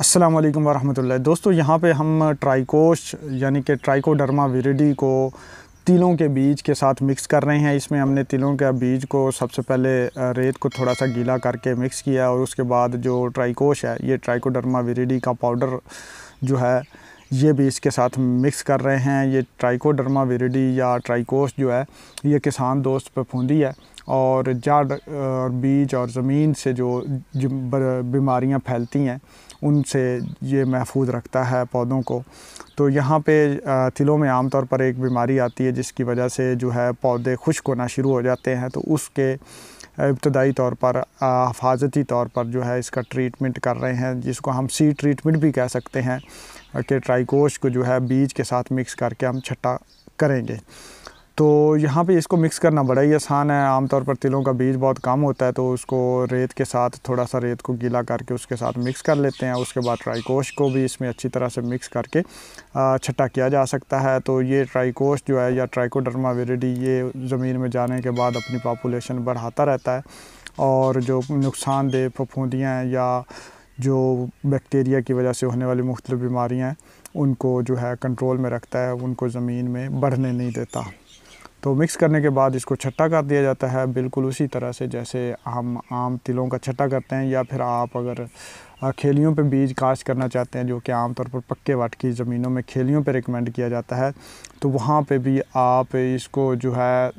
अस्सलाम वालेकुम दोस्तों यहाँ पे हम ट्राइकोश यानी कि ट्राइकोडर्मा विरिडी को तिलों के बीज के साथ मिक्स कर रहे हैं इसमें हमने तिलों के बीज को सबसे पहले रेत को थोड़ा सा गीला करके मिक्स किया और उसके बाद जो ट्राइकोश है ये ट्राइकोडर्मा विरिडी का पाउडर जो है ये भी इसके साथ मिक्स कर रहे हैं ये ट्राइकोडर्मा वेरिडी या ट्राइकोस जो है ये किसान दोस्त पर फूंदी है और जड़ और बीज और ज़मीन से जो बीमारियां फैलती हैं उनसे ये महफूज रखता है पौधों को तो यहाँ पे तिलों में आमतौर पर एक बीमारी आती है जिसकी वजह से जो है पौधे खुश्क होना शुरू हो जाते हैं तो उसके इब्तदाई तौर पर हफाजती तौर पर जो है इसका ट्रीटमेंट कर रहे हैं जिसको हम सी ट्रीटमेंट भी कह सकते हैं के ट्राइकोश को जो है बीज के साथ मिक्स करके हम छट्टा करेंगे तो यहाँ पे इसको मिक्स करना बड़ा ही आसान है आमतौर पर तिलों का बीज बहुत कम होता है तो उसको रेत के साथ थोड़ा सा रेत को गीला करके उसके साथ मिक्स कर लेते हैं उसके बाद ट्राइकोश को भी इसमें अच्छी तरह से मिक्स करके छट्टा किया जा सकता है तो ये ट्राइकोश जो है या ट्राइकोडर्मा वेरिडी ये ज़मीन में जाने के बाद अपनी पॉपुलेशन बढ़ाता रहता है और जो नुकसानदेह फफूंदियाँ या जो बैक्टीरिया की वजह से होने वाली मुख्तु बीमारियाँ उनको जो है कंट्रोल में रखता है उनको ज़मीन में बढ़ने नहीं देता तो मिक्स करने के बाद इसको छट्टा कर दिया जाता है बिल्कुल उसी तरह से जैसे हम आम तिलों का छट्टा करते हैं या फिर आप अगर खेलियों पे बीज काश करना चाहते हैं जो कि आमतौर पर पक्के वाट की ज़मीनों में खेलियों पे रिकमेंड किया जाता है तो वहाँ पे भी आप इसको जो है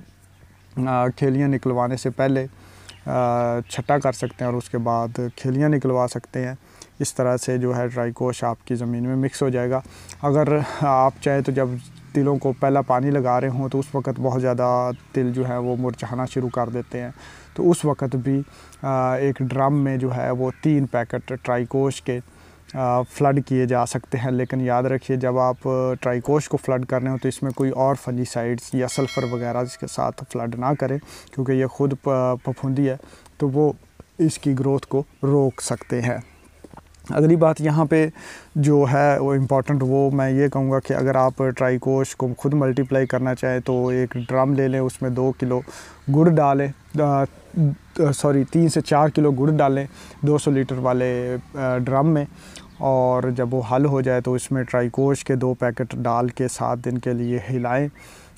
खेलियाँ निकलवाने से पहले छटा कर सकते हैं और उसके बाद खिलियाँ निकलवा सकते हैं इस तरह से जो है ट्राइकोश आपकी ज़मीन में मिक्स हो जाएगा अगर आप चाहें तो जब तिलों को पहला पानी लगा रहे हों तो उस वक्त बहुत ज़्यादा तिल जो है वो मुरझाना शुरू कर देते हैं तो उस वक्त भी एक ड्रम में जो है वो तीन पैकेट ट्राईकोश के फ्लड किए जा सकते हैं लेकिन याद रखिए जब आप ट्राइकोश को फ्लड कर रहे हो तो इसमें कोई और फंजीसाइड्स या सल्फ़र वगैरह इसके साथ फ्लड ना करें क्योंकि ये खुद फफूंदी है तो वो इसकी ग्रोथ को रोक सकते हैं अगली बात यहाँ पे जो है वो इम्पॉर्टेंट वो मैं ये कहूँगा कि अगर आप ट्राइकोश को खुद मल्टीप्लाई करना चाहें तो एक ड्रम ले लें उसमें दो किलो गुड़ डालें सॉरी तीन से चार किलो गुड़ डालें 200 लीटर वाले ड्रम में और जब वो हल हो जाए तो इसमें ट्राइकोश के दो पैकेट डाल के सात दिन के लिए हिलाएं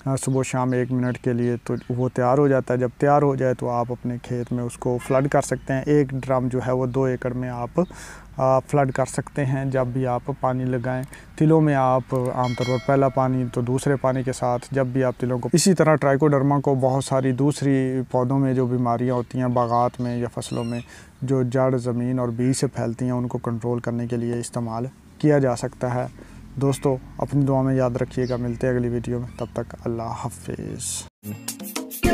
हाँ, सुबह शाम एक मिनट के लिए तो वो तैयार हो जाता है जब तैयार हो जाए तो आप अपने खेत में उसको फ्लड कर सकते हैं एक ड्रम जो है वो दो एकड़ में आप फ्लड कर सकते हैं जब भी आप पानी लगाएं तिलों में आप आमतौर पर पहला पानी तो दूसरे पानी के साथ जब भी आप तिलों को इसी तरह ट्राइकोडर्मा को बहुत सारी दूसरी पौधों में जो बीमारियां होती हैं बागात में या फसलों में जो जड़ ज़मीन और बीज से फैलती हैं उनको कंट्रोल करने के लिए इस्तेमाल किया जा सकता है दोस्तों अपनी दुआ में याद रखिएगा मिलते हैं अगली वीडियो में तब तक अल्लाह हाफिज़